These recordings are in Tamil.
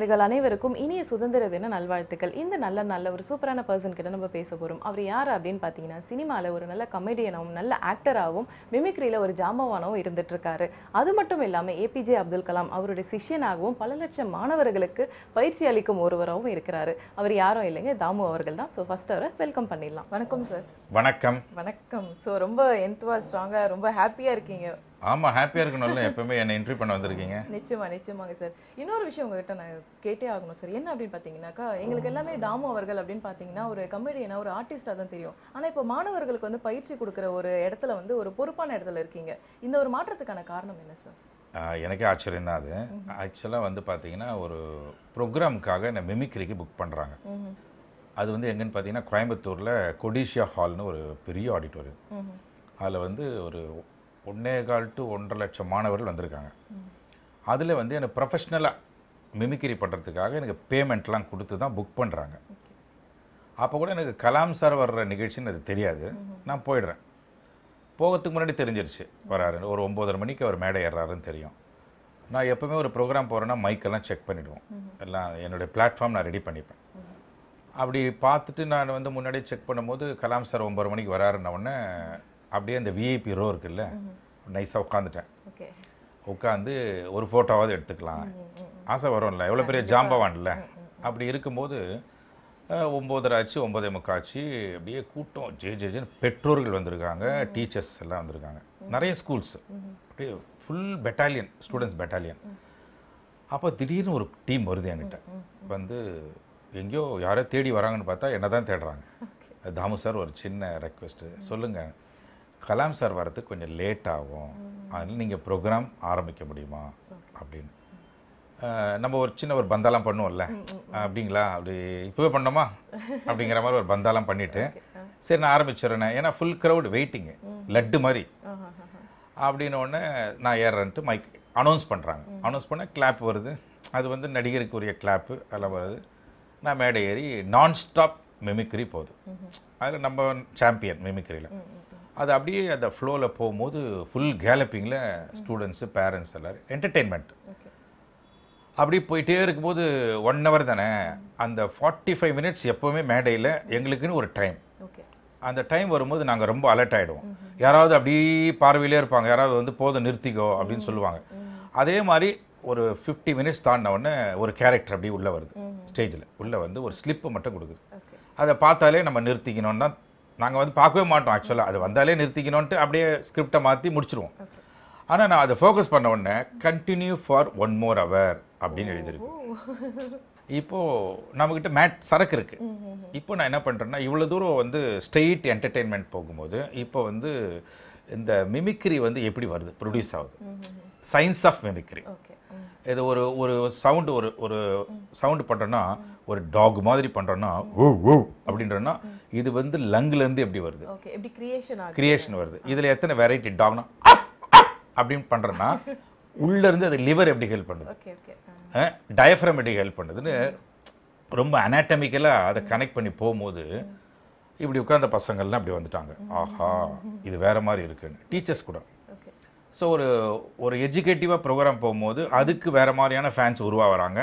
நேர்கள் அனைவருக்கும் இனிய சுதந்திர தின நல்வாழ்த்துக்கள் இந்த நல்ல நல்ல ஒரு சூப்பரான பர்சன் கிட்ட நம்ம பேச போகிறோம் அவர் யார் அப்படின்னு பார்த்தீங்கன்னா சினிமாவில் ஒரு நல்ல கமெடியனாகவும் நல்ல ஆக்டராகவும் மிமிக்ரியில் ஒரு ஜாம்பவானாகவும் இருந்துட்டு இருக்காரு அது மட்டும் இல்லாமல் ஏபிஜே அப்துல் கலாம் அவருடைய சிஷியனாகவும் பல லட்சம் மாணவர்களுக்கு பயிற்சி அளிக்கும் ஒருவராகவும் இருக்கிறாரு அவர் யாரும் இல்லைங்க தாமு அவர்கள் தான் ஸோ ஃபர்ஸ்ட் அவரை வெல்கம் பண்ணிடலாம் வணக்கம் சார் வணக்கம் வணக்கம் ஸோ ரொம்ப என்த்வா ஸ்ட்ராங்காக ரொம்ப ஹாப்பியாக இருக்கீங்க ஆமாம் ஹாப்பியாக இருக்கணும்ல எப்பவுமே என்னை இன்ட்ரி பண்ண வந்திருக்கீங்க நிச்சயமா நிச்சயமாங்க சார் இன்னொரு விஷயம் உங்ககிட்ட நான் கேட்டே ஆகணும் சார் என்ன அப்படின்னு பார்த்தீங்கன்னாக்கா எங்களுக்கு எல்லாமே தாமு அவர்கள் அப்படின்னு பார்த்தீங்கன்னா ஒரு கமெடியனா ஒரு ஆர்டிஸ்டாக தான் தெரியும் ஆனால் இப்போ மாணவர்களுக்கு வந்து பயிற்சி கொடுக்குற ஒரு இடத்துல வந்து ஒரு பொறுப்பான இடத்துல இருக்கீங்க இந்த ஒரு மாற்றத்துக்கான காரணம் என்ன சார் எனக்கே ஆச்சரியம் தான் அது ஆக்சுவலாக வந்து பார்த்தீங்கன்னா ஒரு ப்ரோக்ராமுக்காக என்ன மிமிக்ரிக்கு புக் பண்ணுறாங்க அது வந்து எங்கன்னு பார்த்தீங்கன்னா கோயம்புத்தூரில் கொடிஷியா ஹால்னு ஒரு பெரிய ஆடிட்டோரியம் அதில் வந்து ஒரு ஒன்றே கால் டு ஒன்றரை லட்சம் மாணவர்கள் வந்திருக்காங்க அதில் வந்து எனக்கு ப்ரொஃபஷ்னலாக மிமிக்ரி பண்ணுறதுக்காக எனக்கு பேமெண்ட்லாம் கொடுத்து தான் புக் பண்ணுறாங்க அப்போ கூட எனக்கு கலாம் சார் வர்ற நிகழ்ச்சின்னு அது தெரியாது நான் போயிடுறேன் போகிறதுக்கு முன்னாடி தெரிஞ்சிருச்சு வராரு ஒரு ஒம்போதரை மணிக்கு அவர் மேடை ஏறாருன்னு தெரியும் நான் எப்போவுமே ஒரு ப்ரோக்ராம் போகிறேன்னா மைக்கெல்லாம் செக் பண்ணிவிடுவோம் எல்லாம் என்னுடைய பிளாட்ஃபார்ம் நான் ரெடி பண்ணிப்பேன் அப்படி பார்த்துட்டு நான் வந்து முன்னாடியே செக் பண்ணும்போது கலாம் சார் ஒம்பது மணிக்கு வராருன்ன அப்படியே அந்த விஐபி ரோ இருக்குல்ல நைஸாக உட்காந்துட்டேன் உட்காந்து ஒரு ஃபோட்டோவாவது எடுத்துக்கலாம் ஆசை வரும்ல எவ்வளோ பெரிய ஜாம்பவான்ல அப்படி இருக்கும்போது ஒம்போதரை ஆச்சு ஒம்பதே முக்காச்சு அப்படியே கூட்டம் ஜே ஜே ஜேன்னு பெற்றோர்கள் வந்திருக்காங்க டீச்சர்ஸ் எல்லாம் வந்திருக்காங்க நிறைய ஸ்கூல்ஸ் அப்படியே ஃபுல் பெட்டாலியன் ஸ்டூடெண்ட்ஸ் பெட்டாலியன் அப்போ திடீர்னு ஒரு டீம் வருது என்கிட்ட வந்து எங்கேயோ யாரோ தேடி வராங்கன்னு பார்த்தா என்ன தான் தேடுறாங்க தாமு சார் ஒரு சின்ன ரெக்வெஸ்ட்டு சொல்லுங்கள் கலாம் சார் வரதுக்கு கொஞ்சம் லேட் ஆகும் அதனால் நீங்கள் ப்ரோக்ராம் ஆரம்பிக்க முடியுமா அப்படின்னு நம்ம ஒரு சின்ன ஒரு பந்தாலாம் பண்ணுவோம்ல அப்படிங்களா அப்படி இப்போவே பண்ணோமா அப்படிங்கிற மாதிரி ஒரு பந்தாலாம் பண்ணிவிட்டு சரி நான் ஆரம்பிச்சிடுறேன் ஏன்னா ஃபுல் க்ரௌடு வெயிட்டிங்கு லட்டு மாதிரி அப்படின்னோடனே நான் ஏறுறேன்ட்டு மைக் அனௌன்ஸ் பண்ணுறாங்க அனௌன்ஸ் பண்ணால் கிளாப் வருது அது வந்து நடிகருக்குரிய கிளாப்பு அதெல்லாம் வருது நான் மேடை ஏறி நான் ஸ்டாப் மெமிக்ரி போகுது அதில் நம்ம சாம்பியன் மெமிக்ரியில் அது அப்படியே அந்த ஃப்ளோவில் போகும்போது ஃபுல் கேலப்பிங்கில் ஸ்டூடெண்ட்ஸு பேரண்ட்ஸ் எல்லோரும் என்டர்டெயின்மெண்ட் அப்படி போயிட்டே இருக்கும்போது ஒன் ஹவர் தானே அந்த ஃபார்ட்டி ஃபைவ் மினிட்ஸ் எப்போவுமே மேடையில் எங்களுக்குன்னு ஒரு டைம் அந்த டைம் வரும்போது நாங்கள் ரொம்ப அலர்ட் ஆகிடுவோம் யாராவது அப்படியே பார்வையிலே இருப்பாங்க யாராவது வந்து போதும் நிறுத்திக்கோ அப்படின்னு சொல்லுவாங்க அதே மாதிரி ஒரு ஃபிஃப்டி மினிட்ஸ் தாண்டினவுடனே ஒரு கேரக்டர் அப்படியே உள்ளே வருது ஸ்டேஜில் உள்ளே வந்து ஒரு ஸ்லிப்பு மட்டும் கொடுக்குது அதை பார்த்தாலே நம்ம நிறுத்திக்கணும்னா நாங்கள் வந்து பார்க்கவே மாட்டோம் ஆக்சுவலாக அது வந்தாலே நிறுத்திக்கணும்ன்ட்டு அப்படியே ஸ்கிரிப்டை மாற்றி முடிச்சிருவோம் ஆனால் நான் அதை ஃபோக்கஸ் பண்ண உடனே continue for one more hour அப்படின்னு எழுதியிருக்கேன் இப்போது நம்மக்கிட்ட மேட் சரக்கு இருக்குது இப்போ நான் என்ன பண்ணுறேன்னா இவ்வளோ தூரம் வந்து ஸ்ட்ரெயிட் என்டர்டெயின்மெண்ட் போகும்போது இப்போ வந்து இந்த மிமிக்ரி வந்து எப்படி வருது ப்ரொடியூஸ் ஆகுது சயின்ஸ் ஆஃப் மெமிக்ரி இது ஒரு ஒரு சவுண்டு ஒரு ஒரு சவுண்டு mm. பண்ணுறோன்னா mm. ஒரு டாக் மாதிரி பண்ணுறோன்னா ஓ mm. ஓ அப்படின்றன்னா இது வந்து லங்குலேருந்து எப்படி வருது கிரியேஷன் வருது இதில் எத்தனை வெரைட்டி டாக்னா அப்படின்னு பண்ணுறோன்னா உள்ளேருந்து அது லிவர் எப்படி ஹெல்ப் பண்ணுது டயஃப்ரம் எப்படி ஹெல்ப் பண்ணுதுன்னு ரொம்ப அனாட்டமிக்கலாக அதை கனெக்ட் பண்ணி போகும்போது இப்படி உட்கார்ந்த பசங்கள்லாம் அப்படி வந்துட்டாங்க ஆஹா இது வேற மாதிரி இருக்குன்னு டீச்சர்ஸ் கூட ஸோ ஒரு ஒரு எஜுகேட்டிவாக ப்ரோக்ராம் போகும்போது அதுக்கு வேறு மாதிரியான ஃபேன்ஸ் உருவாக வராங்க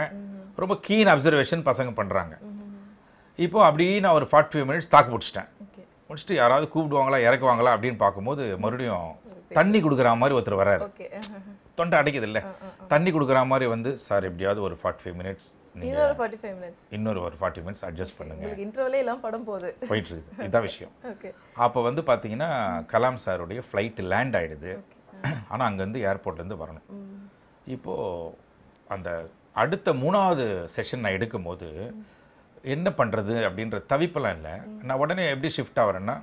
ரொம்ப கீன் அப்சர்வேஷன் பசங்க பண்ணுறாங்க இப்போது அப்படியே நான் ஒரு ஃபார்ட்டி ஃபைவ் மினிட்ஸ் தாக்கு பிடிச்சிட்டேன் முடிச்சுட்டு யாராவது கூப்பிடுவாங்களா இறக்குவாங்களா அப்படின்னு பார்க்கும்போது மறுபடியும் தண்ணி கொடுக்குற மாதிரி ஒருத்தர் வர்றாரு தொண்டை அடைக்குது இல்லை தண்ணி கொடுக்குற மாதிரி வந்து சார் எப்படியாவது ஒரு ஃபார்ட்டி ஃபைவ் மினிட்ஸ் இன்னொரு இன்னொரு ஒரு ஃபார்ட்டி மினிட்ஸ் அட்ஜஸ்ட் பண்ணுங்க இன்டர்வலே எல்லாம் படம் போகுது போயிட்டு இருக்குது இதுதான் விஷயம் அப்போ வந்து பார்த்தீங்கன்னா கலாம் சாருடைய ஃப்ளைட் லேண்ட் ஆகிடுது ஆனால் அங்கேருந்து ஏர்போர்ட்லேருந்து வரணும் இப்போது அந்த அடுத்த மூணாவது செஷன் நான் எடுக்கும்போது என்ன பண்ணுறது அப்படின்ற தவிப்பெல்லாம் இல்லை நான் உடனே எப்படி ஷிஃப்ட் ஆகிறேன்னா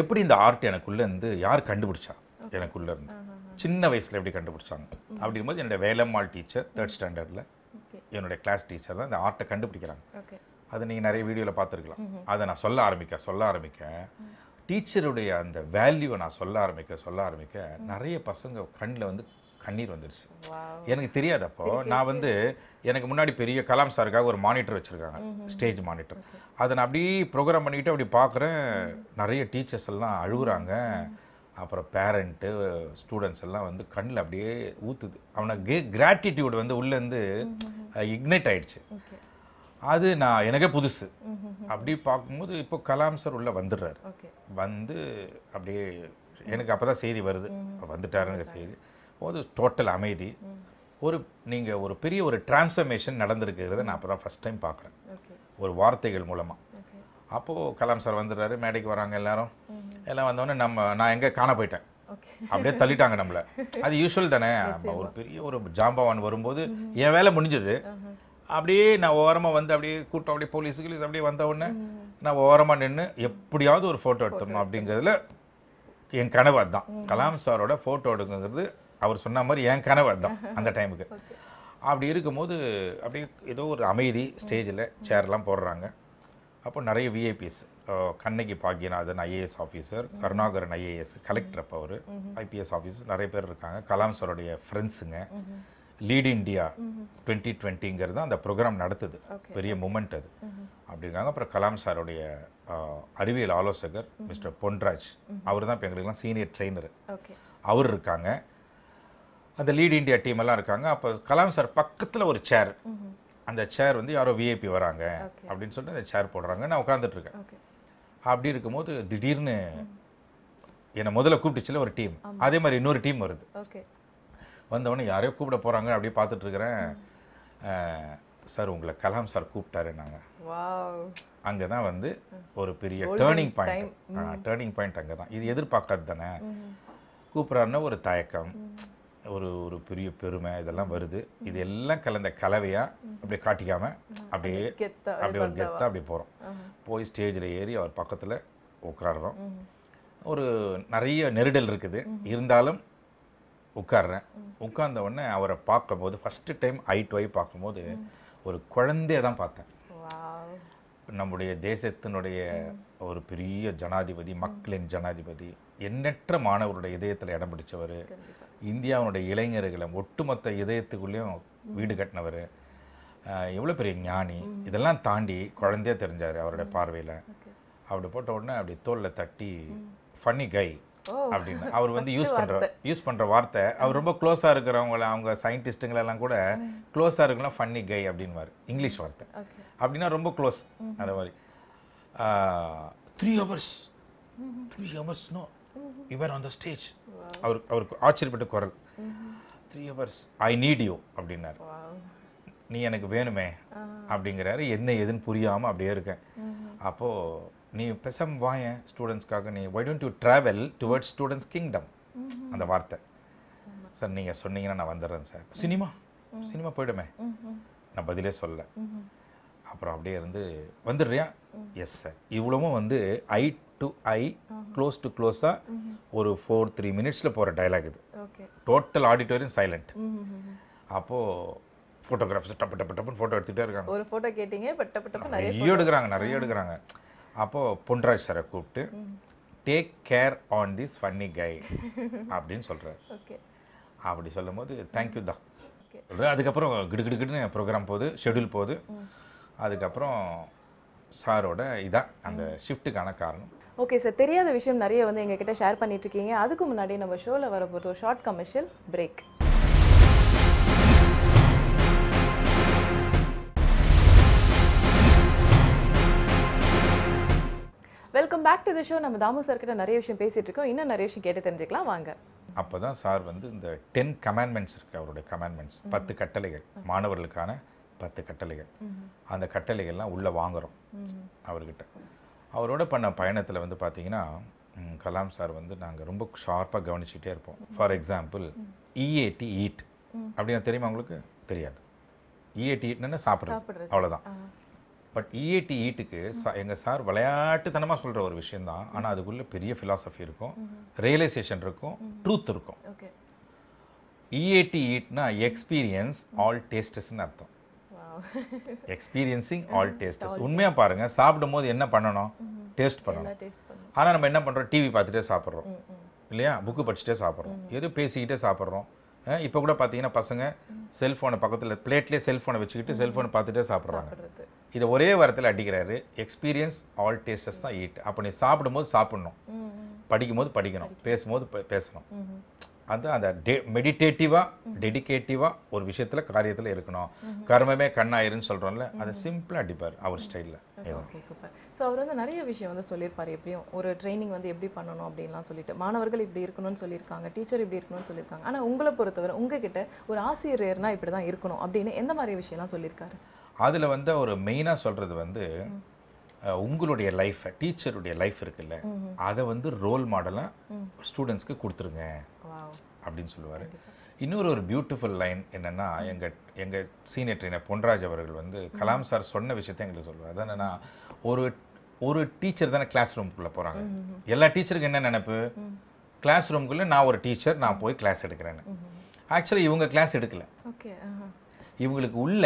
எப்படி இந்த ஆர்ட் எனக்குள்ளேருந்து யார் கண்டுபிடிச்சா எனக்குள்ளேருந்து சின்ன வயசில் எப்படி கண்டுபிடிச்சாங்க அப்படிங்கும்போது என்னுடைய வேலம்மாள் டீச்சர் தேர்ட் ஸ்டாண்டர்டில் என்னுடைய கிளாஸ் டீச்சர் தான் இந்த ஆர்ட்டை கண்டுபிடிக்கிறாங்க அதை நீங்கள் நிறைய வீடியோவில் பார்த்துருக்கலாம் அதை நான் சொல்ல ஆரம்பிக்க சொல்ல ஆரம்பிக்க டீச்சருடைய அந்த வேல்யூவை நான் சொல்ல ஆரம்பிக்க சொல்ல ஆரம்பிக்க நிறைய பசங்க கண்ணில் வந்து கண்ணீர் வந்துடுச்சு எனக்கு தெரியாது அப்போ நான் வந்து எனக்கு முன்னாடி பெரிய கலாம் சாருக்காக ஒரு மானிட்டர் வச்சுருக்காங்க ஸ்டேஜ் மானிட்டர் அதை நான் அப்படியே ப்ரோக்ராம் பண்ணிக்கிட்டு அப்படி பார்க்குறேன் நிறைய டீச்சர்ஸ் எல்லாம் அழுகுறாங்க அப்புறம் பேரண்ட்டு ஸ்டூடெண்ட்ஸ் எல்லாம் வந்து கண்ணில் அப்படியே ஊற்றுது அவனை கிராட்டிடியூட் வந்து உள்ளேருந்து இக்னைட் ஆயிடுச்சு அது நான் எனக்கே புதுசு அப்படி பார்க்கும்போது இப்போ கலாம் சார் உள்ளே வந்துடுறாரு வந்து அப்படியே எனக்கு அப்போ தான் செய்தி வருது வந்துட்டாருங்க செய்தி போது டோட்டல் அமைதி ஒரு நீங்கள் ஒரு பெரிய ஒரு டிரான்ஸ்ஃபர்மேஷன் நடந்திருக்கிறத நான் அப்போ தான் ஃபஸ்ட் டைம் பார்க்குறேன் ஒரு வார்த்தைகள் மூலமாக அப்போது கலாம் சார் வந்துடுறாரு மேடைக்கு வராங்க எல்லாரும் எல்லாம் வந்தோடனே நம்ம நான் எங்கே காண போயிட்டேன் அப்படியே தள்ளிட்டாங்க நம்மளை அது யூஸ்வல் தானே ஒரு பெரிய ஒரு ஜாம்பவான் வரும்போது என் வேலை முடிஞ்சது அப்படியே நான் ஓரமாக வந்து அப்படியே கூட்டம் அப்படியே போலீஸ் கிலீஸ் அப்படியே வந்த உடனே நான் ஓரமாக நின்று எப்படியாவது ஒரு ஃபோட்டோ எடுத்துடணும் அப்படிங்கிறதுல என் கனவு அதுதான் கலாம் சாரோட ஃபோட்டோ எடுக்குங்கிறது அவர் சொன்ன மாதிரி என் கனவு அதுதான் அந்த டைமுக்கு அப்படி இருக்கும்போது அப்படியே ஏதோ ஒரு அமைதி ஸ்டேஜில் சேர்லாம் mm-hmm. போடுறாங்க அப்போ நிறைய VIPs Kannagi Bhagyanathan IAS officer mm-hmm. Karunakaran IAS collector அப்போ அவர் ஐபிஎஸ் ஆஃபீஸர் நிறைய பேர் இருக்காங்க கலாம் சாரோடைய ஃப்ரெண்ட்ஸுங்க லீட் இண்டியா டுவெண்ட்டி டுவெண்ட்டிங்கிறது அந்த ப்ரோக்ராம் நடத்துது பெரிய மூமெண்ட் அது அப்படி இருக்காங்க அப்புறம் கலாம் சாருடைய அறிவியல் ஆலோசகர் மிஸ்டர் பொன்ராஜ் அவர் தான் இப்போ எங்களுக்குலாம் சீனியர் ட்ரெயினர் அவர் இருக்காங்க அந்த லீட் இண்டியா டீம் எல்லாம் இருக்காங்க அப்போ கலாம் சார் பக்கத்தில் ஒரு சேர் அந்த சேர் வந்து யாரோ விஐபி வராங்க அப்படின்னு சொல்லிட்டு அந்த சேர் போடுறாங்க நான் உட்காந்துட்ருக்கேன் அப்படி இருக்கும்போது திடீர்னு என்னை முதல்ல கூப்பிட்டுச்சுல ஒரு டீம் அதே மாதிரி இன்னொரு டீம் வருது வந்தவொடனே யாரையோ கூப்பிட போகிறாங்க அப்படியே பார்த்துட்ருக்குறேன் சார் உங்களை கலாம் சார் கூப்பிட்டாரு நாங்கள் அங்கே தான் வந்து ஒரு பெரிய டேர்னிங் பாயிண்ட் டேர்னிங் பாயிண்ட் அங்கே தான் இது எதிர்பார்க்காது தானே கூப்பிட்றாருன்னா ஒரு தயக்கம் ஒரு ஒரு பெரிய பெருமை இதெல்லாம் வருது இது எல்லாம் கலந்த கலவையாக அப்படியே காட்டிக்காமல் அப்படியே அப்படியே ஒரு கெத்தாக அப்படியே போகிறோம் போய் ஸ்டேஜில் ஏறி அவர் பக்கத்தில் உட்காடுறோம் ஒரு நிறைய நெருடல் இருக்குது இருந்தாலும் உட்காடுறேன் உட்கார்ந்த உடனே அவரை பார்க்கும்போது first time eye to eye பார்க்கும்போது ஒரு குழந்தைய தான் பார்த்தேன் நம்முடைய தேசத்தினுடைய ஒரு பெரிய ஜனாதிபதி மக்களின் ஜனாதிபதி எண்ணற்ற மாணவருடைய இதயத்தில் இடம் பிடிச்சவர் இந்தியாவுடைய இளைஞர்களை ஒட்டுமொத்த இதயத்துக்குள்ளேயும் வீடு கட்டினவர் எவ்வளோ பெரிய ஞானி இதெல்லாம் தாண்டி குழந்தையாக தெரிஞ்சார் அவருடைய பார்வையில் அப்படி போட்ட உடனே அப்படி தோலில் தட்டி ஃபன்னி கை அப்படின்னு அவர் வந்து யூஸ் பண்ணுற யூஸ் பண்ணுற வார்த்தை அவர் ரொம்ப க்ளோஸாக இருக்கிறவங்கள அவங்க சயின்டிஸ்ட்டுங்களெல்லாம் கூட க்ளோஸாக இருக்கலாம் ஃபன்னி கை அப்படின்வார் இங்கிலீஷ் வார்த்தை அப்படின்னா ரொம்ப க்ளோஸ் அந்த மாதிரி த்ரீ ஹவர்ஸ் த்ரீ ஹவர்ஸ்னோ இவர் ஆன் த ஸ்டேஜ் அவர் அவருக்கு ஆச்சரியப்பட்ட குரல் three hours I need you அப்படின்னாரு நீ எனக்கு வேணுமே அப்படிங்கிறாரு என்ன எதுன்னு புரியாமல் அப்படியே இருக்கேன் அப்போது நீ பெசம் வாய ஸ்டூடெண்ட்ஸ்க்காக நீ why don't you travel towards students kingdom அந்த வார்த்தை சார் நீங்கள் சொன்னீங்கன்னா நான் வந்துடுறேன் சார் சினிமா சினிமா போயிடுமே நான் பதிலே சொல்ல அப்புறம் அப்படியே இருந்து வந்துடுறியா எஸ் சார் இவ்வளவும் வந்து eye to eye close to க்ளோஸாக ஒரு ஃபோர் த்ரீ மினிட்ஸில் போகிற டைலாக் இது டோட்டல் ஆடிட்டோரியம் சைலண்ட் அப்போது ஃபோட்டோகிராஃபர்ஸ் டப்பு டப்பு டப்புன்னு ஃபோட்டோ எடுத்துகிட்டே இருக்காங்க ஒரு ஃபோட்டோ கேட்டீங்க நிறைய எடுக்கிறாங்க நிறைய எடுக்கிறாங்க அப்போது பொன்ராஜ் சாரை கூப்பிட்டு take care on this funny guy அப்படின்னு சொல்கிறார் அப்படி சொல்லும் போது தேங்க்யூ தான் அதுக்கப்புறம் கிடுன்னு ப்ரோக்ராம் போகுது ஷெடியூல் போகுது அதுக்கப்புறம் சாரோட இதான் அந்த ஷிஃப்ட்டுக்கான காரணம் ஓகே சார் தெரியாத விஷயம் நிறைய வந்து எங்ககிட்ட ஷேர் பண்ணிட்டு இருக்கீங்க அதுக்கு முன்னாடி நம்ம ஷோவில் வரப்போகிற short commercial break welcome back to the show நம்ம தாமு சார் கிட்ட நிறைய விஷயம் பேசிட்டு இருக்கோம் இன்னும் நிறைய விஷயம் கேட்டு தெரிஞ்சுக்கலாம் வாங்க அப்போ தான் சார் வந்து இந்த டென் கமாண்ட்மெண்ட்ஸ் இருக்கு அவருடைய கமாண்ட்மெண்ட்ஸ் பத்து கட்டளைகள் மாணவர்களுக்கான பத்து கட்டளைகள் அந்த கட்டளைகள்லாம் உள்ளே வாங்குகிறோம் அவர்கிட்ட அவரோட பண்ண பயணத்தில் வந்து பார்த்தீங்கன்னா கலாம் சார் வந்து நாங்கள் ரொம்ப ஷார்ப்பாக கவனிச்சுட்டே இருப்போம் ஃபார் எக்ஸாம்பிள் இஏடி ஈட் அப்படின்னு தெரியுமா உங்களுக்கு தெரியாது இஏடி e ஈட்னா சாப்பிட்றது அவ்வளோதான் பட் இஏடி e ஈட்டுக்கு e எங்கள் சார் விளையாட்டுத்தனமாக சொல்கிற ஒரு விஷயந்தான் ஆனால் அதுக்குள்ளே பெரிய ஃபிலாசபி இருக்கும் ரியலைசேஷன் இருக்கும் ட்ரூத் இருக்கும் இஏடி ஈட்னா எக்ஸ்பீரியன்ஸ் ஆல் டேஸ்டஸ்ன்னு அர்த்தம் எக்ஸ்பீரியன்சிங் ஆல் டேஸ்டஸ் உண்மையாக பாருங்கள் சாப்பிடும் போது என்ன பண்ணணும் டேஸ்ட் பண்ணணும் ஆனால் நம்ம என்ன பண்ணுறோம் டிவி பார்த்துட்டே சாப்பிட்றோம் இல்லையா புக்கு படிச்சுட்டே சாப்பிட்றோம் எது பேசிக்கிட்டே சாப்பிட்றோம் இப்போ கூட பார்த்தீங்கன்னா பசங்க செல்ஃபோனை பக்கத்தில் பிளேட்லேயே செல்ஃபோனை வச்சுக்கிட்டு செல்ஃபோனை பார்த்துட்டே சாப்பிட்றாங்க இதை ஒரே வாரத்தில் அடிக்கிறாரு எக்ஸ்பீரியன்ஸ் ஆல் டேஸ்டஸ் தான் ஈட் அப்போ நீ சாப்பிடும்போது சாப்பிடணும் படிக்கும்போது படிக்கணும் பேசும்போது பேசணும் அதுதான் அந்த டே மெடிடேட்டிவாக டெடிக்கேட்டிவாக ஒரு விஷயத்தில் காரியத்தில் இருக்கணும் கர்மமே கண்ணாயிருன்னு சொல்கிறோம்ல அதை சிம்பிளாக அடிப்பார் அவர் ஸ்டைலில் ஓகே சூப்பர் ஸோ அவர் வந்து நிறைய விஷயம் வந்து சொல்லியிருப்பார் எப்படியும் ஒரு ட்ரைனிங் வந்து எப்படி பண்ணணும் அப்படின்லாம் சொல்லிட்டு மாணவர்கள் இப்படி இருக்கணும்னு சொல்லியிருக்காங்க டீச்சர் இப்படி இருக்கணும்னு சொல்லியிருக்காங்க ஆனால் உங்களை பொறுத்தவரை உங்ககிட்ட ஒரு ஆசிரியர்னா இப்படி தான் இருக்கணும் அப்படின்னு எந்த மாதிரி விஷயம்லாம் சொல்லியிருக்காரு அதில் வந்து ஒரு மெயினாக சொல்கிறது வந்து உங்களுடைய லைஃப்பை டீச்சருடைய லைஃப் இருக்குல்ல அதை வந்து ரோல் மாடலாக ஸ்டூடெண்ட்ஸ்க்கு கொடுத்துருங்க அப்படின்னு சொல்லுவார் இன்னொரு ஒரு பியூட்டிஃபுல் லைன் என்னென்னா எங்கள் எங்கள் சீனியர் ட்ரெயினர் பொன்ராஜ் அவர்கள் வந்து கலாம் சார் சொன்ன விஷயத்தை எங்களுக்கு சொல்லுவார் அது என்னென்னா ஒரு ஒரு டீச்சர் தானே கிளாஸ் ரூம்குள்ளே போகிறாங்க எல்லா டீச்சருக்கும் என்ன நினப்பு கிளாஸ் ரூம்குள்ளே நான் ஒரு டீச்சர் நான் போய் கிளாஸ் எடுக்கிறேன்னு ஆக்சுவலி இவங்க கிளாஸ் எடுக்கலை இவங்களுக்கு உள்ள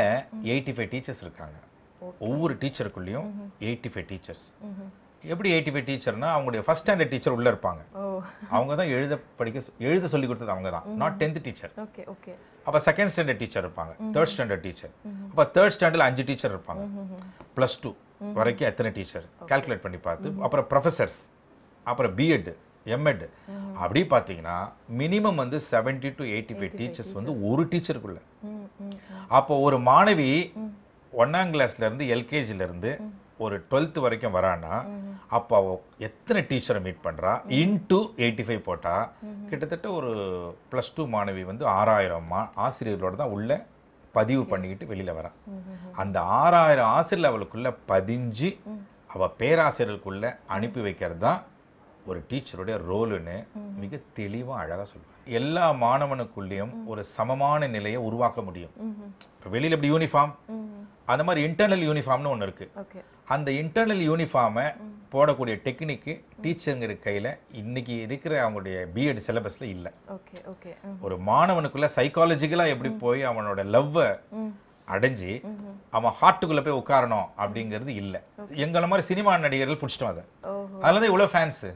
எயிட்டி ஃபைவ் டீச்சர்ஸ் இருக்காங்க ஒவ்வொரு டீச்சருக்குள்ளேயும் எயிட்டி ஃபைவ் டீச்சர்ஸ் எப்படி எயிட்டி ஃபைவ் டீச்சர்னா அவங்களுடைய ஃபஸ்ட் ஸ்டாண்டர்ட் டீச்சர் உள்ளே இருப்பாங்க அவங்க தான் எழுத படிக்க எழுத சொல்லி கொடுத்தது அவங்க தான் not tenth teacher okay okay அப்போ செகண்ட் ஸ்டாண்டர்ட் டீச்சர் இருப்பாங்க தேர்ட் ஸ்டாண்டர்ட் டீச்சர் அப்போ தேர்ட் ஸ்டாண்டர்டில் அஞ்சு டீச்சர் இருப்பாங்க ப்ளஸ் டூ வரைக்கும் எத்தனை டீச்சர் கால்குலேட் பண்ணி பார்த்து அப்புறம் ப்ரொஃபஸர்ஸ் அப்புறம் பிஎட் எம்எட் அப்படி பார்த்தீங்கன்னா மினிமம் வந்து seventy to eighty five teachers வந்து ஒரு டீச்சருக்குள்ள அப்போ ஒரு மாணவி ஒன்னாம் கிளாஸ்லேருந்து எல்கேஜிலேருந்து ஒரு டுவெல்த்து வரைக்கும் வரானா அப்போ எத்தனை டீச்சரை மீட் பண்ணுறா இன்ட்டு எயிட்டி ஃபைவ் போட்டால் கிட்டத்தட்ட ஒரு ப்ளஸ் டூ மாணவி வந்து ஆறாயிரம் மா ஆசிரியர்களோடு தான் உள்ள பதிவு பண்ணிக்கிட்டு வெளியில் வரான் அந்த ஆறாயிரம் ஆசிரியர் அவளுக்குள்ளே பதிஞ்சு அவள் பேராசிரியருக்குள்ளே அனுப்பி வைக்கிறது தான் ஒரு டீச்சருடைய ரோலுன்னு மிக தெளிவாக அழகாக சொல்லுவாங்க எல்லா மாணவனுக்குள்ளேயும் ஒரு சமமான நிலையை உருவாக்க முடியும் இப்போ வெளியில் எப்படி யூனிஃபார்ம் அந்த மாதிரி இன்டர்னல் யூனிஃபார்ம்னு ஒன்று இருக்குது அந்த இன்டர்னல் யூனிஃபார்மை போடக்கூடிய டெக்னிக்கு டீச்சருங்கிற கையில் இன்னைக்கு இருக்கிற அவங்களுடைய பிஎட் சிலபஸில் இல்லை ஒரு மாணவனுக்குள்ள சைக்காலஜிக்கலாக எப்படி போய் அவனோட லவ்வை அடைஞ்சு அவன் ஹார்ட்டுக்குள்ள போய் உட்காரணும் அப்படிங்கிறது இல்லை எங்களை மாதிரி சினிமா நடிகர்கள் பிடிச்சிட்டோம் அதை அதில் தான் இவ்வளோ ஃபேன்ஸு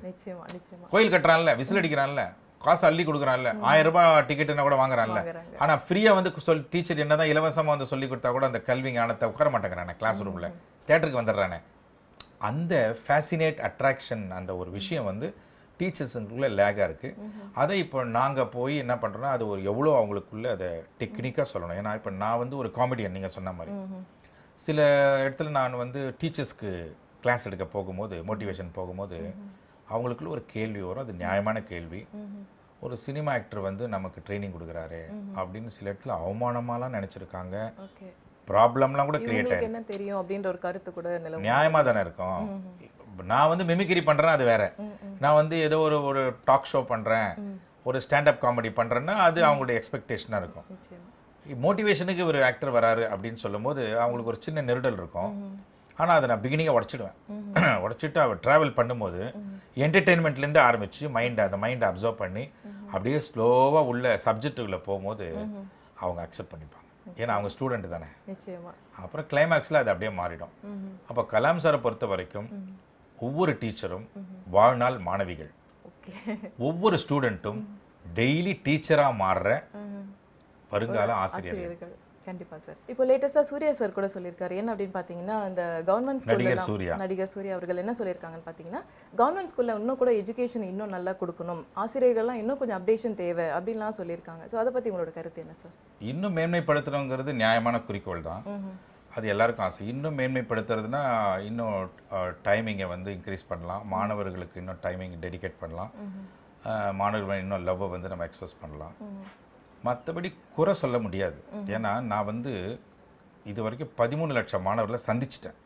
கோயில் கட்டுறான்ல விசில் அடிக்கிறான்ல காசு அள்ளி கொடுக்குறான்ல ஆயிரம் ரூபாய் டிக்கெட்னா கூட வாங்குறான்ல ஆனா ஃப்ரீயா வந்து சொல் டீச்சர் என்னதான் இலவசமா வந்து சொல்லி கொடுத்தா கூட அந்த கல்வி ஞானத்தை உட்கார மாட்டேங்கிறானே கிளாஸ் ரூம்ல தேட்டருக்கு வந்துடுறானே அந்த ஃபேசினேட் அட்ராக்ஷன் அந்த ஒரு விஷயம் வந்து டீச்சர்ஸுக்குள்ளே லேகாக இருக்குது அதை இப்போ நாங்கள் போய் என்ன பண்ணுறோன்னா அது ஒரு எவ்வளோ அவங்களுக்குள்ளே அதை டெக்னிக்காக சொல்லணும் ஏன்னா இப்போ நான் வந்து ஒரு காமெடியன் நீங்கள் சொன்ன மாதிரி சில இடத்துல நான் வந்து டீச்சர்ஸ்க்கு கிளாஸ் எடுக்க போகும்போது மோட்டிவேஷன் போகும்போது அவங்களுக்குள்ள ஒரு கேள்வி வரும் அது நியாயமான கேள்வி ஒரு சினிமா ஆக்டர் வந்து நமக்கு ட்ரைனிங் கொடுக்குறாரு அப்படின்னு சில இடத்துல அவமானமாலாம் நினச்சிருக்காங்க ப்ராப்ளம்லாம் கூட கிரியேட் ஆகிருக்கு என்ன தெரியும் அப்படின்ற ஒரு கருத்து கூட நியாயமாக தானே இருக்கும் நான் வந்து மிமிக்ரி பண்ணுறேன்னா அது வேற நான் வந்து ஏதோ ஒரு ஒரு டாக் ஷோ பண்ணுறேன் ஒரு ஸ்டாண்டப் காமெடி பண்ணுறேன்னா அது அவங்களுடைய எக்ஸ்பெக்டேஷனாக இருக்கும் மோட்டிவேஷனுக்கு ஒரு ஆக்டர் வராரு அப்படின்னு சொல்லும்போது அவங்களுக்கு ஒரு சின்ன நெருடல் இருக்கும் ஆனால் அதை நான் பிகினிங்காக உடச்சிடுவேன் உடச்சிட்டு அவர் ட்ராவல் பண்ணும்போது என்டர்டெயின்மெண்ட்லேருந்து ஆரம்பித்து மைண்டை அந்த மைண்டை அப்சர்வ் பண்ணி அப்படியே ஸ்லோவாக உள்ள சப்ஜெக்ட்டுக்குள்ளே போகும்போது அவங்க அக்செப்ட் பண்ணிப்பாங்க ஏன்னா அவங்க ஸ்டூடெண்ட் தானே அப்புறம் கிளைமேக்ஸில் அது அப்படியே மாறிடும் அப்போ கலாம் சாரை பொறுத்த வரைக்கும் ஒவ்வொரு டீச்சரும் வாழ்நாள் மாணவிகள் ஒவ்வொரு ஸ்டூடெண்ட்டும் டெய்லி டீச்சராக மாறுற வருங்கால ஆசிரியர்கள் கண்டிப்பாக சார் இப்போ லேட்டஸ்ட்டாக சூர்யா சார் கூட சொல்லியிருக்காரு என்ன அப்படின்னு பார்த்தீங்கன்னா அந்த கவர்மெண்ட் நடிகர் சூர்யா நடிகர் சூர்யா அவர்கள் என்ன சொல்லியிருக்காங்கன்னு பார்த்தீங்கன்னா கவர்மெண்ட் ஸ்கூலில் இன்னும் கூட எஜுகேஷன் இன்னும் நல்லா கொடுக்கணும் ஆசிரியர்கள்லாம் இன்னும் கொஞ்சம் அப்டேஷன் தேவை அப்படின்லாம் சொல்லியிருக்காங்க ஸோ அதை பற்றி உங்களோட கருத்து என்ன சார் இன்னும் மேன்மைப்படுத்தணுங்கிறது நியாயமான குறிக்கோள் தான் அது எல்லாருக்கும் ஆசை இன்னும் மேன்மைப்படுத்துறதுனா இன்னும் டைமிங்கை வந்து இன்க்ரீஸ் பண்ணலாம் மாணவர்களுக்கு இன்னும் டைமிங் டெடிகேட் பண்ணலாம் மாணவர்கள் இன்னும் லவ்வை வந்து நம்ம எக்ஸ்பிரஸ் பண்ணலாம் மற்றபடி குறை சொல்ல முடியாது ஏன்னா நான் வந்து இது வரைக்கும் பதிமூணு லட்சம் மாணவர்களை சந்திச்சிட்டேன்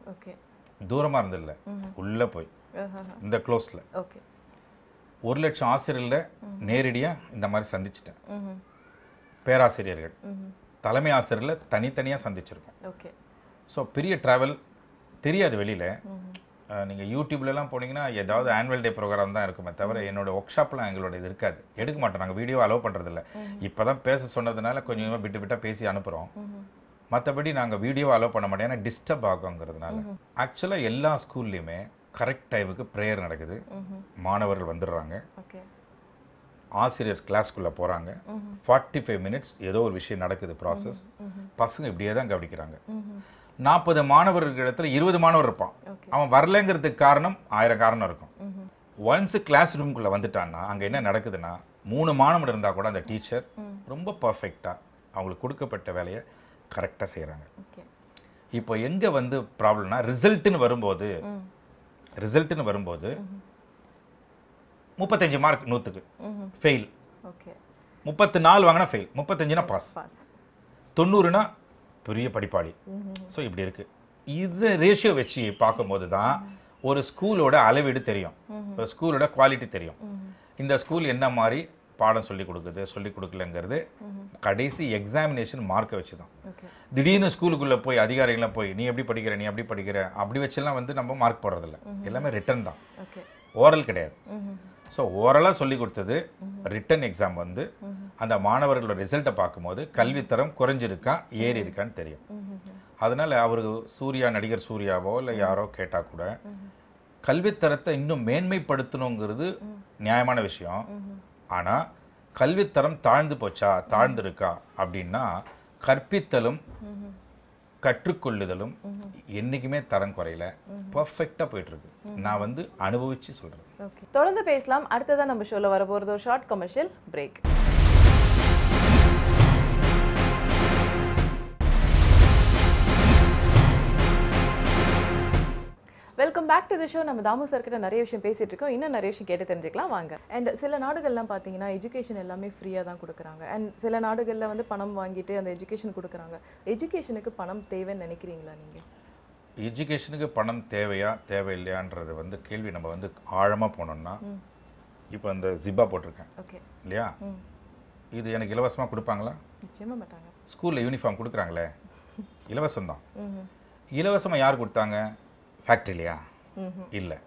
தூரமாக இருந்ததில்ல உள்ளே போய் இந்த க்ளோஸில் ஒரு லட்சம் ஆசிரியர்களில் நேரடியாக இந்த மாதிரி சந்திச்சிட்டேன் பேராசிரியர்கள் தலைமை ஆசிரியரில் தனித்தனியாக சந்திச்சிருக்கோம் ஸோ பெரிய ட்ராவல் தெரியாது வெளியில் நீங்கள் யூடியூப்லலாம் போனீங்கன்னா ஏதாவது ஆனுவல் டே ப்ரோக்ராம் தான் இருக்குமே தவிர என்னோட ஒர்க் ஷாப்லாம் எங்களோட இது இருக்காது எடுக்க மாட்டோம் நாங்கள் வீடியோ அலோவ் பண்ணுறதில்ல இப்போ தான் பேச சொன்னதுனால கொஞ்சமாக விட்டு விட்டா பேசி அனுப்புகிறோம் மற்றபடி நாங்கள் வீடியோ அலோவ் பண்ண மாட்டோம் ஏன்னா டிஸ்டர்ப் ஆகுங்கிறதுனால ஆக்சுவலாக எல்லா ஸ்கூல்லையுமே கரெக்ட் டைமுக்கு ப்ரேயர் நடக்குது மாணவர்கள் வந்துடுறாங்க ஆசிரியர் கிளாஸ்க்குள்ளே போகிறாங்க ஃபார்ட்டி ஃபைவ் மினிட்ஸ் ஏதோ ஒரு விஷயம் நடக்குது ப்ராசஸ் பசங்க இப்படியே தான் கவனிக்கிறாங்க நாற்பது மாணவர்களிடத்தில் இடத்துல இருபது மாணவர் இருப்பான் அவன் வரலங்கிறதுக்கு காரணம் ஆயிரம் காரணம் இருக்கும் ஒன்ஸ் கிளாஸ் ரூம்குள்ளே வந்துட்டான்னா அங்கே என்ன நடக்குதுன்னா மூணு மாணவர் இருந்தால் கூட அந்த டீச்சர் ரொம்ப பர்ஃபெக்டாக அவங்களுக்கு கொடுக்கப்பட்ட வேலையை கரெக்டாக செய்கிறாங்க இப்போ எங்கே வந்து ப்ராப்ளம்னா ரிசல்ட்டுன்னு வரும்போது ரிசல்ட்டுன்னு வரும்போது முப்பத்தஞ்சு மார்க் நூற்றுக்கு ஃபெயில் முப்பத்து நாலு வாங்கினா ஃபெயில் முப்பத்தஞ்சுனா பாஸ் தொண்ணூறுனா பெரிய படிப்பாளி ஸோ இப்படி இருக்கு இந்த ரேஷியோ வச்சு பார்க்கும்போது தான் ஒரு ஸ்கூலோட அளவீடு தெரியும் ஒரு ஸ்கூலோட குவாலிட்டி தெரியும் இந்த ஸ்கூல் என்ன மாதிரி பாடம் சொல்லி கொடுக்குது சொல்லி கொடுக்கலங்கிறது கடைசி எக்ஸாமினேஷன் மார்க்கை வச்சு தான் திடீர்னு ஸ்கூலுக்குள்ளே போய் அதிகாரிகளாம் போய் நீ எப்படி படிக்கிற நீ எப்படி படிக்கிற அப்படி வச்செல்லாம் வந்து நம்ம மார்க் போடுறதில்ல எல்லாமே ரிட்டன் தான் ஓரல் கிடையாது ஸோ ஓரளவு சொல்லி கொடுத்தது ரிட்டன் எக்ஸாம் வந்து அந்த மாணவர்களோட ரிசல்ட்டை பார்க்கும்போது கல்வித்தரம் குறைஞ்சிருக்கா ஏறி இருக்கான்னு தெரியும் அதனால் அவர் சூர்யா நடிகர் சூர்யாவோ இல்லை யாரோ கேட்டால் கூட கல்வித்தரத்தை இன்னும் மேன்மைப்படுத்தணுங்கிறது நியாயமான விஷயம் ஆனால் கல்வித்தரம் தாழ்ந்து போச்சா தாழ்ந்துருக்கா அப்படின்னா கற்பித்தலும் கற்றுக்கொள்ளுதலும் என்னைக்குமே தரம் குறையல பர்ஃபெக்டா போயிட்டு இருக்கு நான் வந்து அனுபவிச்சு சொல்றேன் தொடர்ந்து பேசலாம் அடுத்ததான் நம்ம ஷோவில் போறது ஒரு short commercial break welcome back to the show நம்ம தாமு சார் கிட்ட நிறைய விஷயம் பேசிட்டு இருக்கோம் இன்னும் நிறைய விஷயம் கேட்டு தெரிஞ்சுக்கலாம் வாங்க அண்ட் சில நாடுகள்லாம் பார்த்தீங்கன்னா எஜுகேஷன் எல்லாமே ஃப்ரீயாக தான் கொடுக்குறாங்க அண்ட் சில நாடுகளில் வந்து பணம் வாங்கிட்டு அந்த எஜுகேஷன் கொடுக்குறாங்க எஜுகேஷனுக்கு பணம் தேவைன்னு நினைக்கிறீங்களா நீங்கள் எஜுகேஷனுக்கு பணம் தேவையா தேவையில்லையான்றது வந்து கேள்வி நம்ம வந்து ஆழமாக போனோம்னா இப்போ அந்த ஜிப்பா போட்டிருக்கேன் ஓகே இல்லையா இது எனக்கு இலவசமாக கொடுப்பாங்களா நிச்சயமாக மாட்டாங்க ஸ்கூலில் யூனிஃபார்ம் கொடுக்குறாங்களே இலவசம் தான் இலவசமாக யார் கொடுத்தாங்க ஃபேக்ட்ரி இல்லையா இல்லை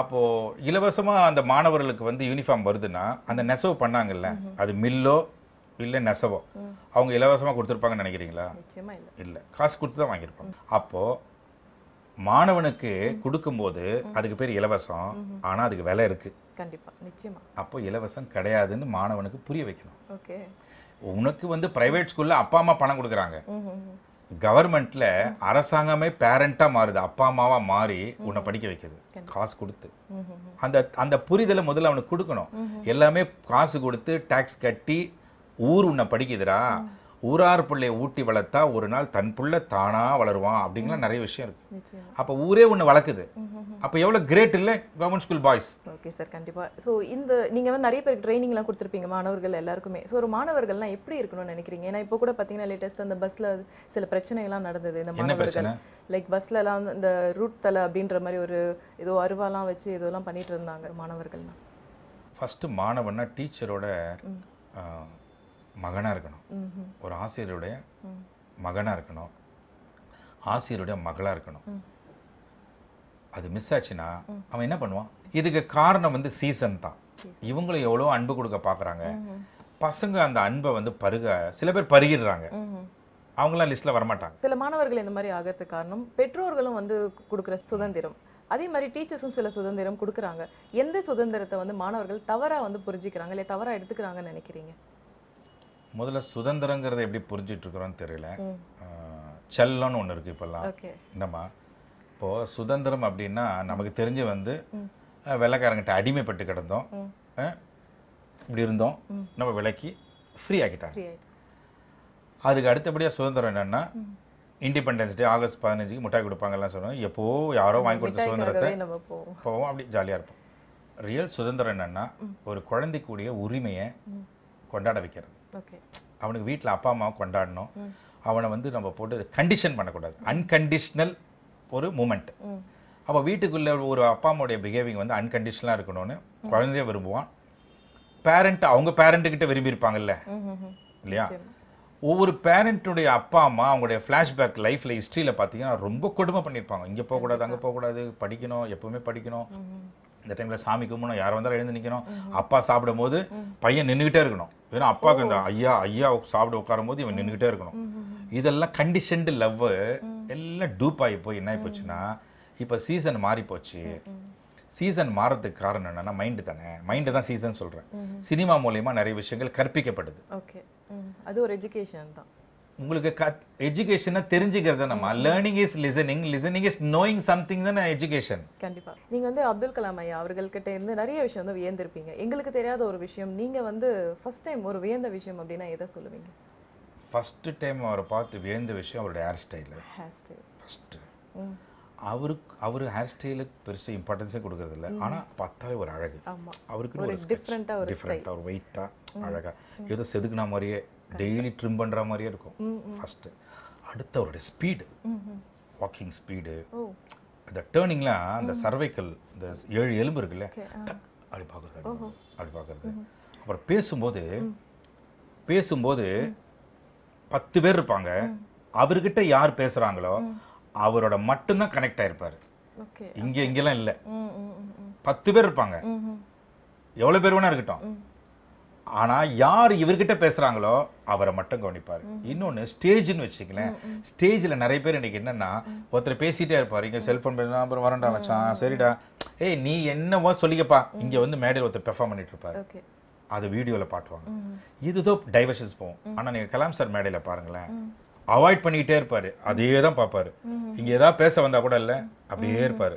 அப்போது இலவசமாக அந்த மாணவர்களுக்கு வந்து யூனிஃபார்ம் வருதுன்னா அந்த நெசவு பண்ணாங்கல்ல அது மில்லோ இல்லை நெசவோ அவங்க இலவசமாக கொடுத்துருப்பாங்கன்னு நினைக்கிறீங்களா இல்லை காசு கொடுத்து தான் வாங்கியிருப்பாங்க அப்போது மாணவனுக்கு கொடுக்கும்போது அதுக்கு பேர் இலவசம் ஆனால் அதுக்கு விலை இருக்குது கண்டிப்பாக நிச்சயமாக அப்போ இலவசம் கிடையாதுன்னு மாணவனுக்கு புரிய வைக்கணும் ஓகே உனக்கு வந்து ப்ரைவேட் ஸ்கூலில் அப்பா அம்மா பணம் கொடுக்குறாங்க கவர்மெண்ட்ல அரசாங்கமே பேரண்டா மாறுது அப்பா அம்மாவா மாறி உன்னை படிக்க வைக்கிறது காசு கொடுத்து அந்த அந்த புரிதலை முதல்ல அவனுக்கு கொடுக்கணும் எல்லாமே காசு கொடுத்து டாக்ஸ் கட்டி ஊர் உன்னை படிக்குதுடா ஊரார் பிள்ளையை ஊட்டி வளர்த்தா ஒரு நாள் தன் புள்ள தானாக வளருவான் அப்படிங்கலாம் நிறைய விஷயம் இருக்கு அப்போ ஊரே ஒன்று வளர்க்குது அப்போ எவ்வளோ கிரேட் இல்லை government school boys okay sir கண்டிப்பாக ஸோ இந்த நீங்கள் வந்து நிறைய பேருக்கு ட்ரைனிங்லாம் கொடுத்துருப்பீங்க மாணவர்கள் எல்லாருக்குமே ஸோ ஒரு மாணவர்கள்லாம் எப்படி இருக்கணும்னு நினைக்கிறீங்க ஏன்னா இப்போ கூட பார்த்தீங்கன்னா லேட்டஸ்ட் அந்த பஸ்ஸில் சில பிரச்சனைகள்லாம் நடந்தது இந்த மாணவர்கள் லைக் பஸ்லலாம் இந்த ரூட் தலை அப்படின்ற மாதிரி ஒரு ஏதோ அருவாலாம் வச்சு ஏதோலாம் பண்ணிட்டு இருந்தாங்க மாணவர்கள்லாம் ஃபஸ்ட்டு மாணவன்னா டீச்சரோட மகனாக இருக்கணும் ஒரு ஆசிரியருடைய மகனாக இருக்கணும் ஆசிரியருடைய மகளாக இருக்கணும் அது மிஸ் ஆச்சுன்னா அவன் என்ன பண்ணுவான் இதுக்கு காரணம் வந்து சீசன் தான் இவங்களும் எவ்வளோ அன்பு கொடுக்க பார்க்குறாங்க பசங்க அந்த அன்பை வந்து பருக சில பேர் பருகிடுறாங்க அவங்களாம் லிஸ்ட்டில் வரமாட்டாங்க சில மாணவர்கள் இந்த மாதிரி ஆகிறதுக்கு காரணம் பெற்றோர்களும் வந்து கொடுக்குற சுதந்திரம் அதே மாதிரி டீச்சர்ஸும் சில சுதந்திரம் கொடுக்குறாங்க எந்த சுதந்திரத்தை வந்து மாணவர்கள் தவறாக வந்து புரிஞ்சிக்கிறாங்க இல்லை தவறாக எடுத்துக்கிறாங்கன்னு நினைக்கிறீங்க முதல்ல சுதந்திரங்கிறத எப்படி புரிஞ்சிட்ருக்குறோன்னு தெரியல செல்லம்னு ஒன்று இருக்குது இப்போல்லாம் என்னம்மா இப்போது சுதந்திரம் அப்படின்னா நமக்கு தெரிஞ்சு வந்து வெள்ளக்காரங்கிட்ட அடிமைப்பட்டு கிடந்தோம் இப்படி இருந்தோம் நம்ம விலைக்கு ஃப்ரீ ஆகிட்டாங்க அதுக்கு அடுத்தபடியாக சுதந்திரம் என்னென்னா இண்டிபெண்டன்ஸ் டே ஆகஸ்ட் பதினஞ்சுக்கு மிட்டாய் கொடுப்பாங்கலாம் சொல்லுவாங்க எப்போ யாரோ வாங்கி கொடுத்த சுதந்திரத்தை போவோம் அப்படி ஜாலியாக இருப்போம் ரியல் சுதந்திரம் என்னென்னா ஒரு குழந்தைக்குடைய உரிமையை கொண்டாட வைக்கிறது அவனுக்கு வீட்டில் அப்பா அம்மா கொண்டாடணும் அவனை வந்து நம்ம போட்டு கண்டிஷன் பண்ணக்கூடாது அன்கண்டிஷ்னல் ஒரு மூமெண்ட் அப்போ வீட்டுக்குள்ளே ஒரு அப்பா அம்மாவுடைய பிஹேவிங் வந்து அன்கண்டிஷனாக இருக்கணும்னு குழந்தைய விரும்புவான் பேரண்ட் அவங்க பேரண்ட்டுக்கிட்ட விரும்பியிருப்பாங்கல்ல இல்லையா ஒவ்வொரு பேரண்ட்டுடைய அப்பா அம்மா அவங்களுடைய ஃப்ளாஷ்பேக் லைஃப்பில் ஹிஸ்ட்ரியில் பார்த்தீங்கன்னா ரொம்ப கொடுமை பண்ணியிருப்பாங்க இங்கே போகக்கூடாது அங்கே போகக்கூடாது படிக்கணும் எப்போவுமே படிக்கணும் இந்த டைமில் சாமி கும்பிடணும் யார் வந்தாலும் எழுந்து நிற்கணும் அப்பா சாப்பிடும் போது பையன் நின்றுக்கிட்டே இருக்கணும் ஏன்னா அப்பாவுக்கு இந்த ஐயா ஐயா சாப்பிட உட்காரும் போது இவன் நின்றுக்கிட்டே இருக்கணும் இதெல்லாம் கண்டிஷன்டு லவ் எல்லாம் டூப் ஆகி போய் என்ன ஆகிப்போச்சுன்னா போச்சுன்னா இப்போ சீசன் மாறி போச்சு சீசன் மாறதுக்கு காரணம் என்னன்னா மைண்டு தானே மைண்டு தான் சீசன் சொல்கிறேன் சினிமா மூலயமா நிறைய விஷயங்கள் கற்பிக்கப்படுது ஓகே அது ஒரு எஜுகேஷன் தான் உங்களுக்கு கத் எஜுகேஷனை தெரிஞ்சுக்கிறது நம்ம learning is listening listening is knowing something தான் எஜுகேஷன் கண்டிப்பாக நீங்கள் வந்து அப்துல் கலாம் ஐயா அவர்கள்கிட்ட இருந்து நிறைய விஷயம் வந்து வியந்திருப்பீங்க எங்களுக்கு தெரியாத ஒரு விஷயம் நீங்கள் வந்து ஃபஸ்ட் டைம் ஒரு வியந்த விஷயம் அப்படின்னா எதை சொல்லுவீங்க ஃபர்ஸ்ட் டைம் அவரை பார்த்து வியந்த விஷயம் அவருடைய hair style hair style first அவருக்கு அவர் ஹேர் ஸ்டைலுக்கு பெருசு இம்பார்ட்டன்ஸே கொடுக்கறதில்ல ஆனால் பார்த்தாலே ஒரு அழகு அவருக்கு ஒரு டிஃப்ரெண்ட்டாக ஒரு டிஃப்ரெண்ட்டாக ஒரு வெயிட்டாக அழகாக ஏதோ செதுக்குன மாதிரியே டெய்லி ட்ரிம் பண்ணுற மாதிரியே இருக்கும் ஃபஸ்ட்டு அடுத்த அவருடைய ஸ்பீடு வாக்கிங் ஸ்பீடு இந்த டேர்னிங்லாம் அந்த சர்வைக்கல் இந்த ஏழு எலும்பு இருக்குல்ல டக் அப்படி பார்க்குறது அப்படி பார்க்குறது அப்புறம் பேசும்போது பேசும்போது பத்து பேர் இருப்பாங்க அவர்கிட்ட யார் பேசுகிறாங்களோ அவரோட மட்டும்தான் கனெக்ட் ஆகிருப்பார் இங்கே இங்கெல்லாம் இல்லை பத்து பேர் இருப்பாங்க எவ்வளோ பேர் வேணா இருக்கட்டும் ஆனால் யார் இவர்கிட்ட பேசுகிறாங்களோ அவரை மட்டும் கவனிப்பார் இன்னொன்று ஸ்டேஜ்னு வச்சுக்கலேன் ஸ்டேஜில் நிறைய பேர் இன்றைக்கி என்னென்னா ஒருத்தர் பேசிகிட்டே இருப்பார் இங்கே செல்ஃபோன் பேசினா அப்புறம் வரண்டா வச்சான் சரிடா ஏய் நீ என்னவோ சொல்லிக்கப்பா இங்கே வந்து மேடையில் ஒருத்தர் பெர்ஃபார்ம் பண்ணிட்டு இருப்பார் அது வீடியோவில் பாட்டுவாங்க இதுதோ டைவர்ஷன்ஸ் போகும் ஆனால் நீங்கள் கலாம் சார் மேடையில் பாருங்களேன் அவாய்ட் பண்ணிக்கிட்டே இருப்பார் அதையே தான் பார்ப்பார் இங்கே எதாவது பேச வந்தால் கூட இல்லை அப்படியே இருப்பார்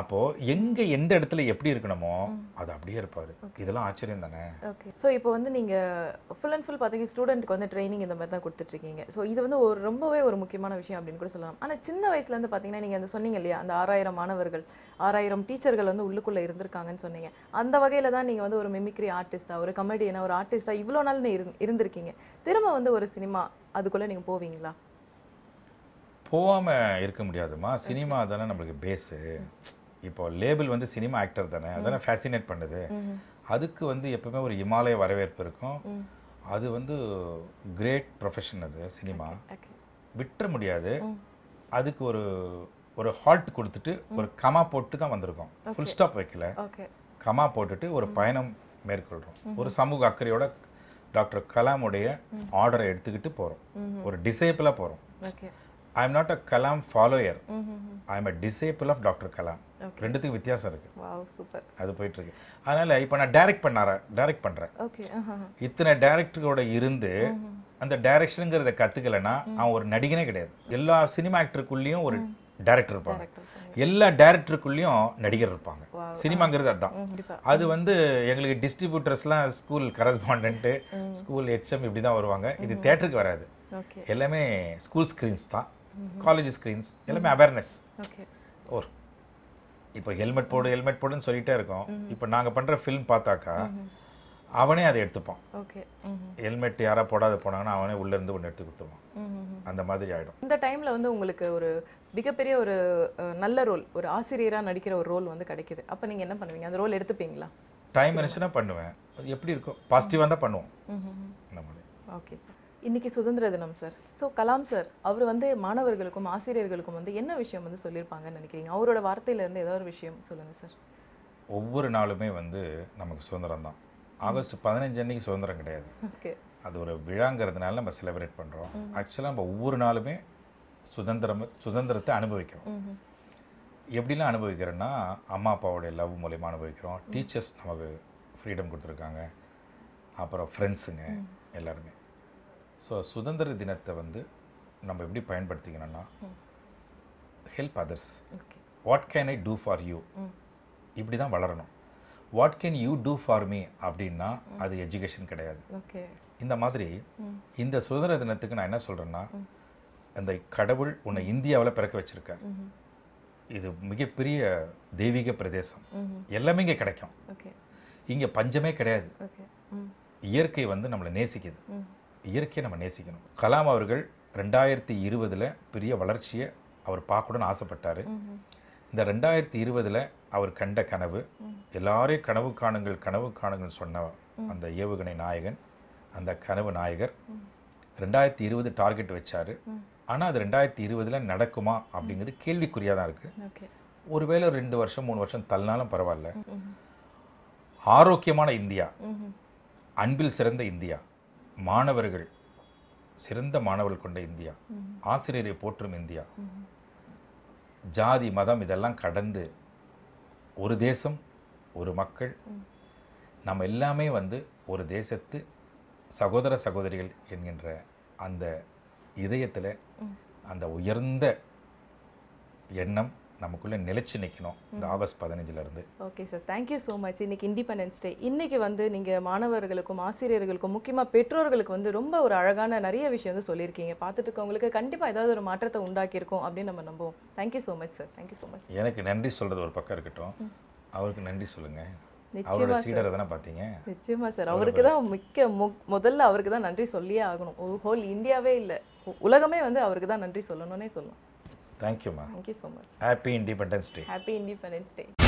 அப்போது எங்கே எந்த இடத்துல எப்படி இருக்கணுமோ அது அப்படியே இருப்பார் இதெல்லாம் ஆச்சரியம் தானே ஓகே ஸோ இப்போ வந்து நீங்கள் ஃபுல் அண்ட் ஃபுல் பார்த்தீங்க ஸ்டூடெண்ட்க்கு வந்து ட்ரைனிங் இந்த மாதிரி தான் கொடுத்துட்ருக்கீங்க ஸோ இது வந்து ஒரு ரொம்பவே ஒரு முக்கியமான விஷயம் அப்படின்னு கூட சொல்லலாம் ஆனால் சின்ன வயசுலேருந்து பார்த்தீங்கன்னா நீங்கள் அந்த சொன்னீங்க இல்லையா அந்த ஆறாயிரம் மாணவர்கள் ஆறாயிரம் டீச்சர்கள் வந்து உள்ளுக்குள்ளே இருந்திருக்காங்கன்னு சொன்னீங்க அந்த வகையில் தான் நீங்கள் வந்து ஒரு மிமிக்ரி ஆர்டிஸ்டா ஒரு கமெடியனா ஒரு ஆர்டிஸ்ட்டாக இவ்வளோ நாள் இருந்திருக்கீங்க திரும்ப வந்து ஒரு சினிமா அதுக்குள்ளே நீங்கள் போவீங்களா போகாமல் இருக்க முடியாதுமா சினிமா தானே நம்மளுக்கு பேஸு இப்போ லேபிள் வந்து சினிமா ஆக்டர் தானே அதெல்லாம் ஃபேசினேட் பண்ணுது அதுக்கு வந்து எப்பவுமே ஒரு இமாலய வரவேற்பு இருக்கும் அது வந்து கிரேட் ப்ரொஃபஷன் அது சினிமா விட்டுற முடியாது அதுக்கு ஒரு ஒரு ஹால்ட் கொடுத்துட்டு ஒரு கமா போட்டு தான் வந்திருக்கோம் ஃபுல் ஸ்டாப் வைக்கல கமா போட்டுட்டு ஒரு பயணம் மேற்கொள்கிறோம் ஒரு சமூக அக்கறையோட டாக்டர் கலாமுடைய ஆர்டரை எடுத்துக்கிட்டு போகிறோம் ஒரு டிசேபிளாக போகிறோம் I am not a Kalam follower I am a disciple of doctor Kalam ரெண்டுத்துக்கும் வித்தியாசம் இருக்கு சூப்பர் அது போயிட்டு இருக்கு அதனால இப்போ நான் டைரக்ட் பண்ணார டைரக்ட் பண்றேன் uh-huh. இத்தனை டைரக்டரோட இருந்து mm-hmm. அந்த டைரக்ஷனுங்கிறத கத்துக்கலனா mm-hmm. அவன் ஒரு நடிகனே கிடையாது எல்லா சினிமா ஆக்டருக்குள்ளேயும் ஒரு டைரக்டர் mm-hmm. இருப்பாங்க எல்லா டேரக்டருக்குள்ளேயும் நடிகர் இருப்பாங்க சினிமாங்கிறது uh-huh. அதுதான் mm, அது வந்து எங்களுக்கு டிஸ்ட்ரிபியூட்டர்ஸ்லாம் ஸ்கூல் கரஸ்பாண்டன்ட்டு ஸ்கூல் ஹெச்எம் இப்படி தான் வருவாங்க இது தேட்டருக்கு வராது எல்லாமே ஸ்கூல் ஸ்க்ரீன்ஸ் தான் காலேஜ் mm-hmm. Screens mm-hmm. எல்லாமே அவேர்னஸ் ஓர் இப்போ ஹெல்மெட் போடு ஹெல்மெட் போடுன்னு சொல்லிகிட்டே இருக்கோம் mm-hmm. இப்போ நாங்கள் பண்ணுற ஃபில்ம் பார்த்தாக்கா அவனே அதை எடுத்துப்பான் ஓகே ஹெல்மெட் யாராக போடாத போனாங்கன்னா அவனே உள்ளேருந்து ஒன்று எடுத்து கொடுத்துருவான் அந்த மாதிரி ஆகிடும் இந்த டைமில் வந்து உங்களுக்கு ஒரு மிகப்பெரிய ஒரு நல்ல ரோல் ஒரு ஆசிரியராக நடிக்கிற ஒரு ரோல் வந்து கிடைக்கிது அப்போ நீங்கள் என்ன பண்ணுவீங்க அந்த ரோல் எடுத்துப்பீங்களா டைம் இருந்துச்சுன்னா பண்ணுவேன் அது எப்படி இருக்கும் பாசிட்டிவாக தான் பண்ணுவோம் ஓகே சார் இன்றைக்கி சுதந்திர தினம் சார் ஸோ கலாம் சார் அவர் வந்து மாணவர்களுக்கும் ஆசிரியர்களுக்கும் வந்து என்ன விஷயம் வந்து சொல்லியிருப்பாங்கன்னு நினைக்கிறீங்க அவரோட வார்த்தையிலேருந்து ஏதோ ஒரு விஷயம் சொல்லுங்கள் சார் ஒவ்வொரு நாளுமே வந்து நமக்கு சுதந்திரம் தான் ஆகஸ்ட் பதினஞ்சு அன்னைக்கு சுதந்திரம் கிடையாது ஓகே அது ஒரு விழாங்கிறதுனால நம்ம செலிப்ரேட் பண்ணுறோம் ஆக்சுவலாக நம்ம ஒவ்வொரு நாளுமே சுதந்திரம் சுதந்திரத்தை அனுபவிக்கிறோம் எப்படிலாம் அனுபவிக்கிறோன்னா அம்மா அப்பாவோடைய லவ் மூலயமா அனுபவிக்கிறோம் டீச்சர்ஸ் நமக்கு ஃப்ரீடம் கொடுத்துருக்காங்க அப்புறம் ஃப்ரெண்ட்ஸுங்க எல்லாருமே ஸோ சுதந்திர தினத்தை வந்து நம்ம எப்படி பயன்படுத்திக்கணும்னா help others what can I do for you இப்படி தான் வளரணும் what can you do for me அப்படின்னா அது எஜுகேஷன் கிடையாது இந்த மாதிரி இந்த சுதந்திர தினத்துக்கு நான் என்ன சொல்கிறேன்னா அந்த கடவுள் உன்னை இந்தியாவில் பிறக்க வச்சுருக்கார் இது மிகப்பெரிய தெய்வீக பிரதேசம் எல்லாமே இங்கே கிடைக்கும் இங்கே பஞ்சமே கிடையாது இயற்கை வந்து நம்மளை நேசிக்குது இயற்கையை நம்ம நேசிக்கணும் கலாம் அவர்கள் ரெண்டாயிரத்தி இருபதில் பெரிய வளர்ச்சியை அவர் பார்க்கணும்னு ஆசைப்பட்டார் இந்த ரெண்டாயிரத்தி இருபதில் அவர் கண்ட கனவு எல்லாரையும் கனவு காணுங்கள் கனவு காணுங்கள் சொன்ன அந்த ஏவுகணை நாயகன் அந்த கனவு நாயகர் ரெண்டாயிரத்தி இருபது டார்கெட் வச்சார் ஆனால் அது ரெண்டாயிரத்தி இருபதில் நடக்குமா அப்படிங்கிறது கேள்விக்குறியாக தான் இருக்குது ஒருவேளை ரெண்டு வருஷம் மூணு வருஷம் தள்ளினாலும் பரவாயில்ல ஆரோக்கியமான இந்தியா அன்பில் சிறந்த இந்தியா மாணவர்கள் சிறந்த மாணவர்கள் கொண்ட இந்தியா ஆசிரியரை போற்றும் இந்தியா ஜாதி மதம் இதெல்லாம் கடந்து ஒரு தேசம் ஒரு மக்கள் நம்ம எல்லாமே வந்து ஒரு தேசத்து சகோதர சகோதரிகள் என்கின்ற அந்த இதயத்தில் அந்த உயர்ந்த எண்ணம் நமக்குள்ளே நிலச்சி நிற்கணும் இந்த ஆகஸ்ட் இருந்து okay sir thank you so much இன்றைக்கி இண்டிபெண்டன்ஸ் டே இன்றைக்கி வந்து நீங்கள் மாணவர்களுக்கும் ஆசிரியர்களுக்கும் முக்கியமாக பெற்றோர்களுக்கு வந்து ரொம்ப ஒரு அழகான நிறைய விஷயம் வந்து சொல்லியிருக்கீங்க பார்த்துட்டு இருக்கவங்களுக்கு கண்டிப்பாக ஏதாவது ஒரு மாற்றத்தை உண்டாக்கியிருக்கோம் அப்படின்னு நம்ம நம்புவோம் thank you so much sir thank you so much எனக்கு நன்றி சொல்கிறது ஒரு பக்கம் இருக்கட்டும் அவருக்கு நன்றி சொல்லுங்கள் பார்த்தீங்க நிச்சயமா சார் அவருக்கு தான் மிக்க முதல்ல அவருக்கு தான் நன்றி சொல்லியே ஆகணும் ஹோல் இந்தியாவே இல்லை உலகமே வந்து அவருக்கு தான் நன்றி சொல்லணும்னே சொல்லுவோம் Thank you, ma'am. Thank you so much. Happy Independence Day. Happy Independence Day.